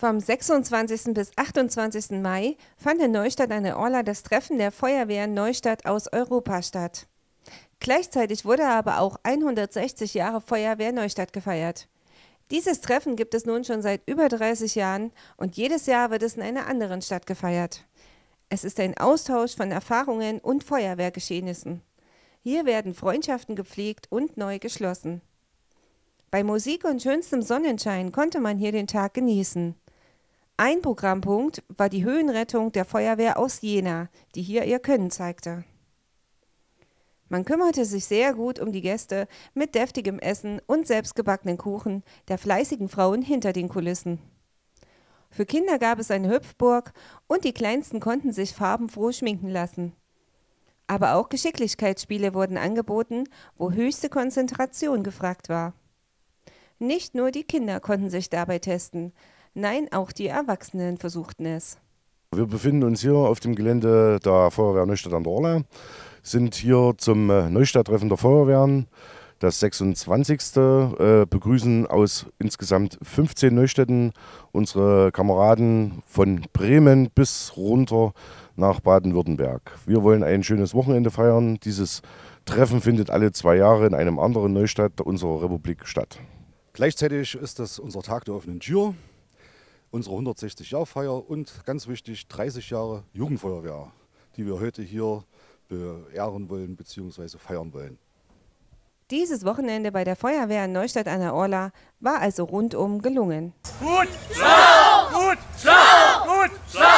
Vom 26. bis 28. Mai fand in Neustadt an der Orla das Treffen der Feuerwehren Neustadt aus Europa statt. Gleichzeitig wurde aber auch 160 Jahre Feuerwehr Neustadt gefeiert. Dieses Treffen gibt es nun schon seit über 30 Jahren und jedes Jahr wird es in einer anderen Stadt gefeiert. Es ist ein Austausch von Erfahrungen und Feuerwehrgeschehnissen. Hier werden Freundschaften gepflegt und neu geschlossen. Bei Musik und schönstem Sonnenschein konnte man hier den Tag genießen. Ein Programmpunkt war die Höhenrettung der Feuerwehr aus Jena, die hier ihr Können zeigte. Man kümmerte sich sehr gut um die Gäste mit deftigem Essen und selbstgebackenen Kuchen der fleißigen Frauen hinter den Kulissen. Für Kinder gab es eine Hüpfburg und die Kleinsten konnten sich farbenfroh schminken lassen. Aber auch Geschicklichkeitsspiele wurden angeboten, wo höchste Konzentration gefragt war. Nicht nur die Kinder konnten sich dabei testen, Nein, auch die Erwachsenen versuchten es. Wir befinden uns hier auf dem Gelände der Feuerwehr Neustadt an der Orla, sind hier zum äh, Neustadttreffen der Feuerwehren, das 26. Äh, begrüßen aus insgesamt 15 Neustädten unsere Kameraden von Bremen bis runter nach Baden-Württemberg. Wir wollen ein schönes Wochenende feiern. Dieses Treffen findet alle zwei Jahre in einem anderen Neustadt unserer Republik statt. Gleichzeitig ist das unser Tag der offenen Tür unsere 160-Jahr-Feier und ganz wichtig 30 Jahre Jugendfeuerwehr, die wir heute hier beehren wollen bzw. feiern wollen. Dieses Wochenende bei der Feuerwehr in Neustadt an der Orla war also rundum gelungen. Gut, schlau, gut, schlau, gut, schlau.